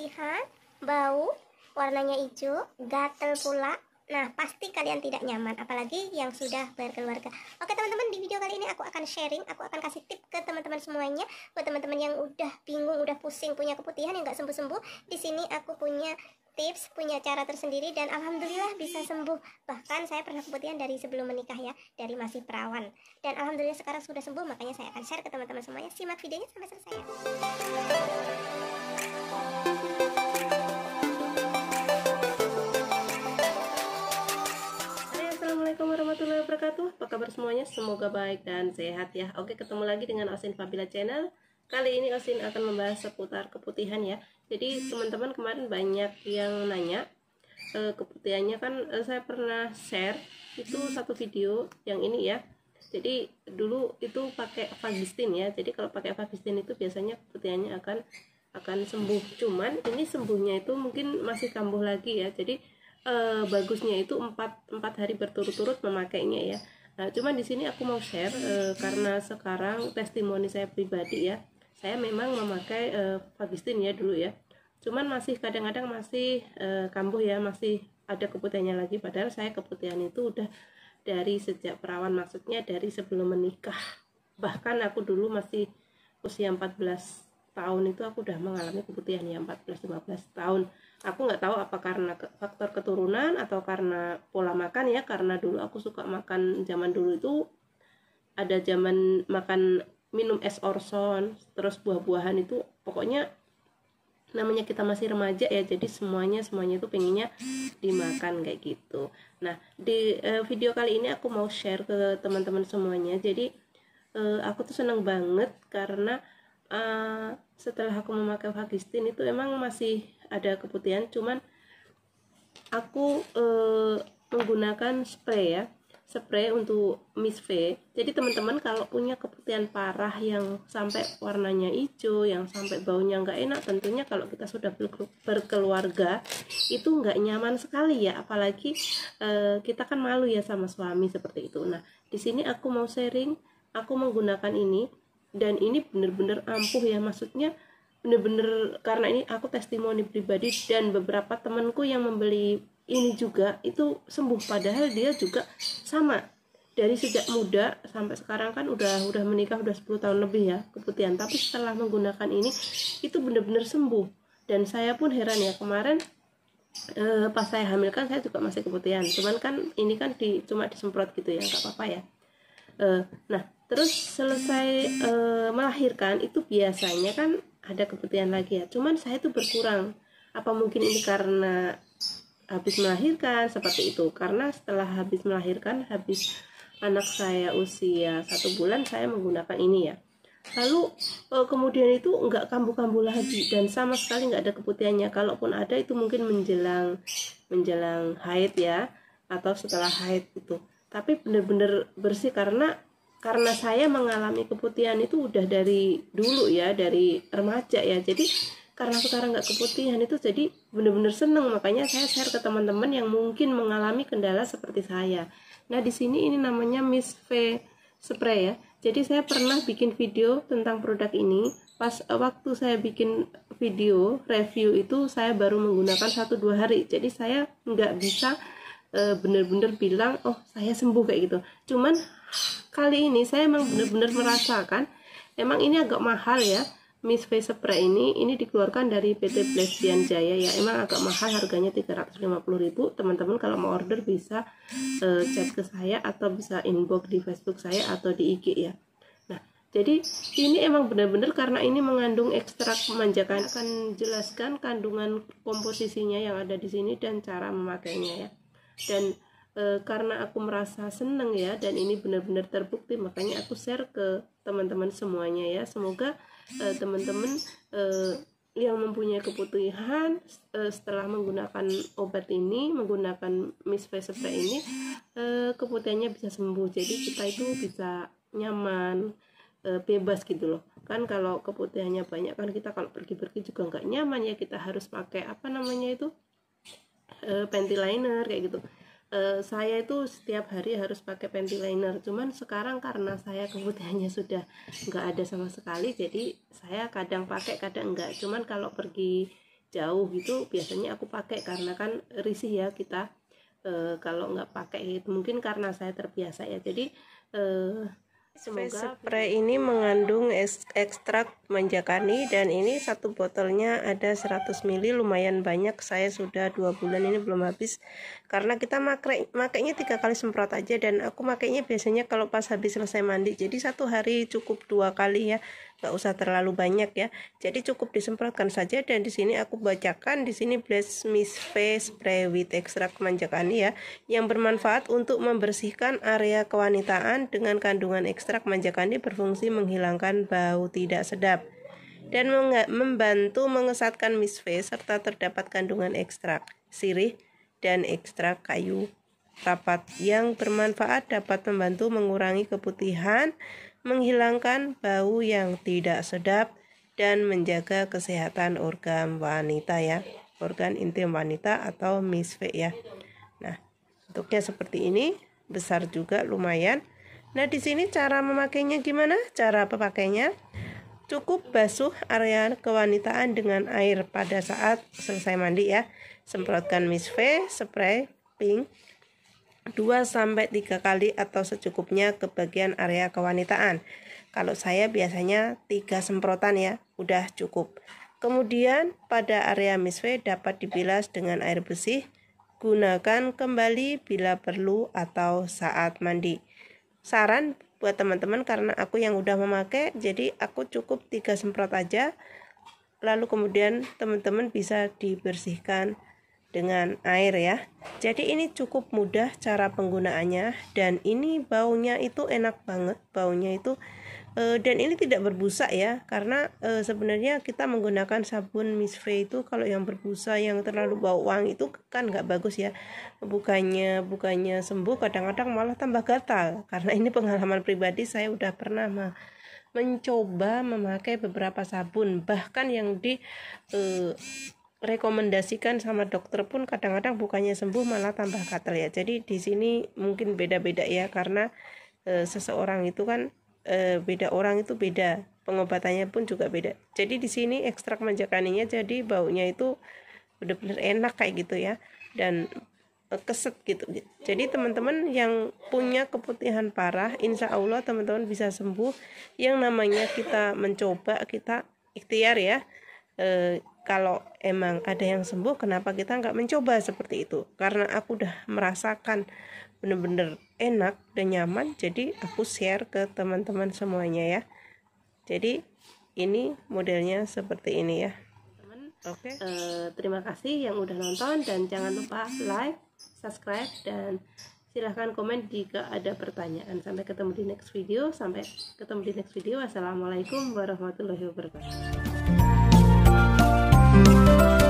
keputihan, bau, warnanya hijau, gatel pula. Nah, pasti kalian tidak nyaman, apalagi yang sudah berkeluarga. Oke, teman-teman, di video kali ini aku akan sharing, aku akan kasih tip ke teman-teman semuanya. Buat teman-teman yang udah bingung, udah pusing, punya keputihan yang nggak sembuh-sembuh, di sini aku punya tips, punya cara tersendiri dan alhamdulillah bisa sembuh. Bahkan saya pernah keputihan dari sebelum menikah ya, dari masih perawan. Dan alhamdulillah sekarang sudah sembuh, makanya saya akan share ke teman-teman semuanya. Simak videonya sampai selesai. Ya. kabar semuanya? Semoga baik dan sehat ya. Oke, ketemu lagi dengan Osin Fabila Channel. Kali ini Osin akan membahas seputar keputihan ya. Jadi teman-teman kemarin banyak yang nanya e, keputihannya kan e, saya pernah share itu satu video yang ini ya. Jadi dulu itu pakai vagistin ya. Jadi kalau pakai vagistin itu biasanya keputihannya akan akan sembuh. Cuman ini sembuhnya itu mungkin masih kambuh lagi ya. Jadi eh, bagusnya itu 4, 4 hari berturut-turut memakainya ya Nah, cuman di sini aku mau share e, karena sekarang testimoni saya pribadi ya. Saya memang memakai e, Fagistin ya dulu ya. Cuman masih kadang-kadang masih e, kambuh ya, masih ada keputihannya lagi padahal saya keputihan itu udah dari sejak perawan maksudnya dari sebelum menikah. Bahkan aku dulu masih usia 14 tahun itu aku udah mengalami keputihan ya 14-15 tahun aku nggak tahu apa karena faktor keturunan atau karena pola makan ya karena dulu aku suka makan zaman dulu itu ada zaman makan minum es orson terus buah-buahan itu pokoknya namanya kita masih remaja ya jadi semuanya semuanya itu pengennya dimakan kayak gitu nah di uh, video kali ini aku mau share ke teman-teman semuanya jadi uh, aku tuh seneng banget karena Eh, setelah aku memakai vagistin itu emang masih ada keputihan cuman aku uh, menggunakan spray ya spray untuk Miss V. Jadi teman-teman kalau punya keputihan parah yang sampai warnanya hijau, yang sampai baunya nggak enak, tentunya kalau kita sudah berkeluarga itu nggak nyaman sekali ya, apalagi uh, kita kan malu ya sama suami seperti itu. Nah, di sini aku mau sharing, aku menggunakan ini dan ini benar-benar ampuh ya maksudnya benar-benar karena ini aku testimoni pribadi dan beberapa temanku yang membeli ini juga itu sembuh padahal dia juga sama dari sejak muda sampai sekarang kan udah udah menikah udah 10 tahun lebih ya keputihan tapi setelah menggunakan ini itu benar-benar sembuh dan saya pun heran ya kemarin eh, pas saya hamilkan saya juga masih keputihan cuman kan ini kan di cuma disemprot gitu ya nggak apa-apa ya uh, nah terus selesai uh, melahirkan itu biasanya kan ada keputihan lagi ya cuman saya itu berkurang apa mungkin ini karena habis melahirkan seperti itu karena setelah habis melahirkan habis anak saya usia satu bulan saya menggunakan ini ya lalu eh, kemudian itu nggak kambuh-kambuh lagi dan sama sekali nggak ada keputihannya kalaupun ada itu mungkin menjelang menjelang haid ya atau setelah haid itu tapi benar-benar bersih karena karena saya mengalami keputihan itu udah dari dulu ya dari remaja ya jadi karena sekarang nggak keputihan itu jadi benar-benar seneng makanya saya share ke teman-teman yang mungkin mengalami kendala seperti saya nah di sini ini namanya Miss V spray ya jadi saya pernah bikin video tentang produk ini pas waktu saya bikin video review itu saya baru menggunakan satu dua hari jadi saya nggak bisa Eh, bener-bener bilang oh saya sembuh kayak gitu cuman kali ini saya emang bener-bener merasakan emang ini agak mahal ya Miss Face Spray ini ini dikeluarkan dari PT Blesian Jaya ya emang agak mahal harganya 350.000 teman-teman kalau mau order bisa uh, chat ke saya atau bisa inbox di Facebook saya atau di IG ya nah jadi ini emang bener-bener karena ini mengandung ekstrak pemanjakan akan jelaskan kandungan komposisinya yang ada di sini dan cara memakainya ya dan e, karena aku merasa seneng ya dan ini benar-benar terbukti makanya aku share ke teman-teman semuanya ya semoga eh, teman-teman e, yang mempunyai keputihan e, setelah menggunakan obat ini menggunakan Face spray ini e, kebutuhannya bisa sembuh jadi kita itu bisa nyaman e, bebas gitu loh kan kalau keputihannya banyak kan kita kalau pergi-pergi juga nggak nyaman ya kita harus pakai apa namanya itu uh, panty liner kayak gitu uh, saya itu setiap hari harus pakai panty liner cuman sekarang karena saya kebutuhannya sudah nggak ada sama sekali jadi saya kadang pakai kadang enggak cuman kalau pergi jauh gitu biasanya aku pakai karena kan risih ya kita uh, kalau nggak pakai itu mungkin karena saya terbiasa ya jadi uh, Semoga spray ya? ini mengandung ekstrak manjakani dan ini satu botolnya ada 100 ml lumayan banyak saya sudah dua bulan ini belum habis karena kita make makainya tiga kali semprot aja dan aku makainya biasanya kalau pas habis selesai mandi jadi satu hari cukup dua kali ya nggak usah terlalu banyak ya jadi cukup disemprotkan saja dan di sini aku bacakan di sini Bless Miss Face Spray with Extract Manjakani ya yang bermanfaat untuk membersihkan area kewanitaan dengan kandungan ekstrak manjakani berfungsi menghilangkan bau tidak sedap dan membantu mengesatkan Miss Face serta terdapat kandungan ekstrak sirih dan ekstrak kayu rapat yang bermanfaat dapat membantu mengurangi keputihan menghilangkan bau yang tidak sedap dan menjaga kesehatan organ wanita ya organ intim wanita atau misve ya nah bentuknya seperti ini besar juga lumayan nah di sini cara memakainya gimana cara pemakainya cukup basuh area kewanitaan dengan air pada saat selesai mandi ya semprotkan misve spray pink 2 sampai 3 kali atau secukupnya ke bagian area kewanitaan. Kalau saya biasanya 3 semprotan ya, udah cukup. Kemudian pada area misfe dapat dibilas dengan air bersih. Gunakan kembali bila perlu atau saat mandi. Saran buat teman-teman karena aku yang udah memakai jadi aku cukup 3 semprot aja. Lalu kemudian teman-teman bisa dibersihkan dengan air ya. Jadi ini cukup mudah cara penggunaannya dan ini baunya itu enak banget, baunya itu e, dan ini tidak berbusa ya karena e, sebenarnya kita menggunakan sabun misve itu kalau yang berbusa yang terlalu bau wangi itu kan nggak bagus ya. Bukannya bukannya sembuh kadang-kadang malah tambah gatal karena ini pengalaman pribadi saya udah pernah mah mencoba memakai beberapa sabun bahkan yang di e, rekomendasikan sama dokter pun kadang-kadang bukannya sembuh malah tambah katal ya. Jadi di sini mungkin beda-beda ya karena e, seseorang itu kan e, beda orang itu beda pengobatannya pun juga beda. Jadi di sini ekstrak manja jadi baunya itu benar-benar enak kayak gitu ya dan eh, keset gitu. Jadi teman-teman yang punya keputihan parah, insya Allah teman-teman bisa sembuh. Yang namanya kita mencoba kita ikhtiar ya kalau emang ada yang sembuh kenapa kita nggak mencoba seperti itu karena aku udah merasakan bener-bener enak dan nyaman jadi aku share ke teman-teman semuanya ya jadi ini modelnya seperti ini ya Oke. Okay. Uh, eh, terima kasih yang udah nonton dan jangan lupa like, subscribe dan silahkan komen jika ada pertanyaan. Sampai ketemu di next video. Sampai ketemu di next video. Wassalamualaikum warahmatullahi wabarakatuh. Thank you.